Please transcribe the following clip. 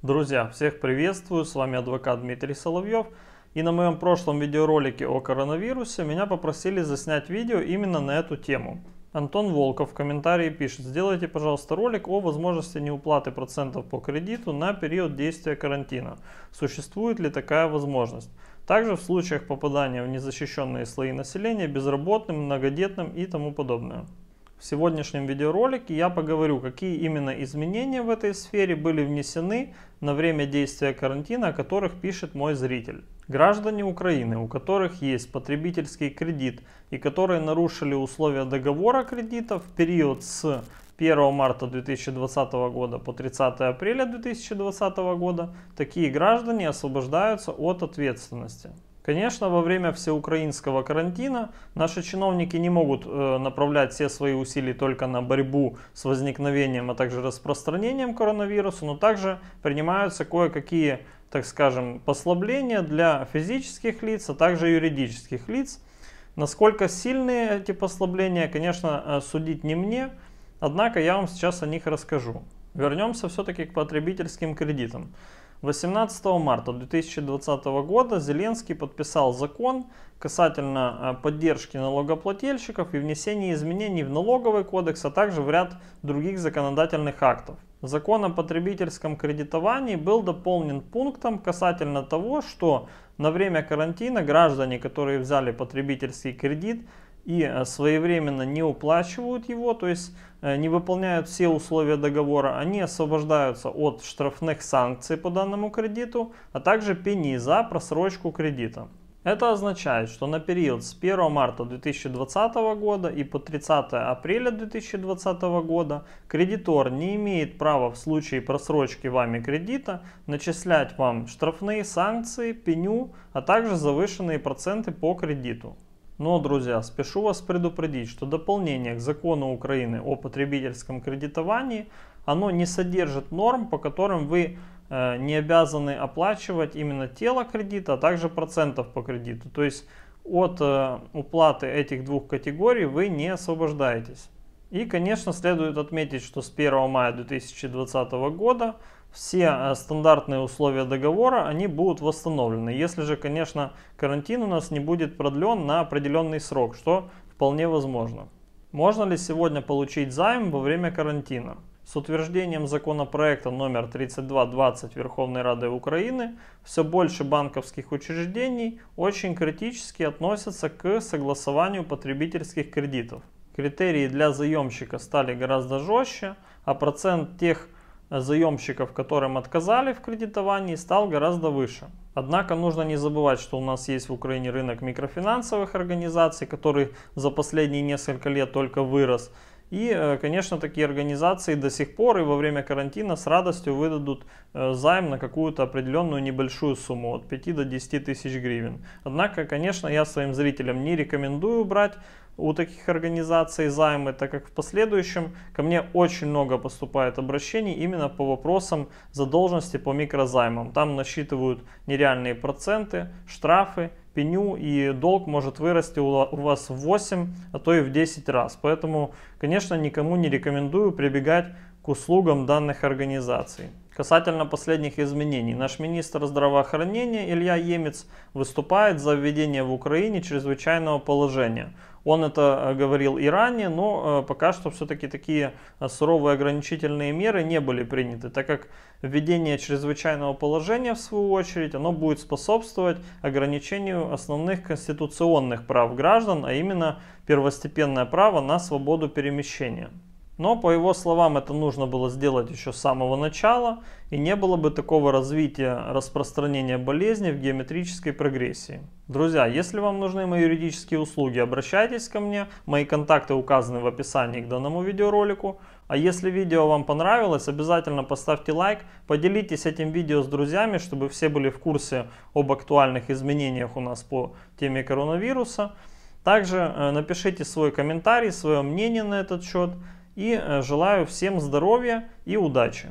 Друзья, всех приветствую, с вами адвокат Дмитрий Соловьев. И на моем прошлом видеоролике о коронавирусе меня попросили заснять видео именно на эту тему. Антон Волков в комментарии пишет, сделайте, пожалуйста, ролик о возможности неуплаты процентов по кредиту на период действия карантина. Существует ли такая возможность? Также в случаях попадания в незащищенные слои населения, безработным, многодетным и тому подобное. В сегодняшнем видеоролике я поговорю, какие именно изменения в этой сфере были внесены на время действия карантина, о которых пишет мой зритель. Граждане Украины, у которых есть потребительский кредит и которые нарушили условия договора кредита в период с 1 марта 2020 года по 30 апреля 2020 года, такие граждане освобождаются от ответственности. Конечно, во время всеукраинского карантина наши чиновники не могут э, направлять все свои усилия только на борьбу с возникновением, а также распространением коронавируса, но также принимаются кое-какие, так скажем, послабления для физических лиц, а также юридических лиц. Насколько сильные эти послабления, конечно, э, судить не мне, однако я вам сейчас о них расскажу. Вернемся все-таки к потребительским кредитам. 18 марта 2020 года Зеленский подписал закон касательно э, поддержки налогоплательщиков и внесения изменений в налоговый кодекс, а также в ряд других законодательных актов. Закон о потребительском кредитовании был дополнен пунктом касательно того, что на время карантина граждане, которые взяли потребительский кредит, и э, своевременно не уплачивают его, то есть э, не выполняют все условия договора, они освобождаются от штрафных санкций по данному кредиту, а также пени за просрочку кредита. Это означает, что на период с 1 марта 2020 года и по 30 апреля 2020 года кредитор не имеет права в случае просрочки вами кредита начислять вам штрафные санкции, пеню, а также завышенные проценты по кредиту. Но, друзья, спешу вас предупредить, что дополнение к закону Украины о потребительском кредитовании, оно не содержит норм, по которым вы э, не обязаны оплачивать именно тело кредита, а также процентов по кредиту. То есть от э, уплаты этих двух категорий вы не освобождаетесь. И, конечно, следует отметить, что с 1 мая 2020 года все э, стандартные условия договора, они будут восстановлены. Если же, конечно, карантин у нас не будет продлен на определенный срок, что вполне возможно. Можно ли сегодня получить займ во время карантина? С утверждением законопроекта номер 3220 Верховной Рады Украины все больше банковских учреждений очень критически относятся к согласованию потребительских кредитов. Критерии для заемщика стали гораздо жестче, а процент тех заемщиков, которым отказали в кредитовании, стал гораздо выше. Однако нужно не забывать, что у нас есть в Украине рынок микрофинансовых организаций, который за последние несколько лет только вырос. И, э, конечно, такие организации до сих пор и во время карантина с радостью выдадут э, займ на какую-то определенную небольшую сумму от 5 до 10 тысяч гривен. Однако, конечно, я своим зрителям не рекомендую брать у таких организаций займы, так как в последующем ко мне очень много поступает обращений именно по вопросам задолженности по микрозаймам. Там насчитывают нереальные проценты, штрафы пеню, и долг может вырасти у вас в 8, а то и в 10 раз. Поэтому, конечно, никому не рекомендую прибегать к услугам данных организаций. Касательно последних изменений, наш министр здравоохранения Илья Емец выступает за введение в Украине чрезвычайного положения. Он это э, говорил и ранее, но э, пока что все-таки такие э, суровые ограничительные меры не были приняты, так как введение чрезвычайного положения, в свою очередь, оно будет способствовать ограничению основных конституционных прав граждан, а именно первостепенное право на свободу перемещения. Но, по его словам, это нужно было сделать еще с самого начала, и не было бы такого развития распространения болезни в геометрической прогрессии. Друзья, если вам нужны мои юридические услуги, обращайтесь ко мне. Мои контакты указаны в описании к данному видеоролику. А если видео вам понравилось, обязательно поставьте лайк, поделитесь этим видео с друзьями, чтобы все были в курсе об актуальных изменениях у нас по теме коронавируса. Также э, напишите свой комментарий, свое мнение на этот счет. И э, желаю всем здоровья и удачи.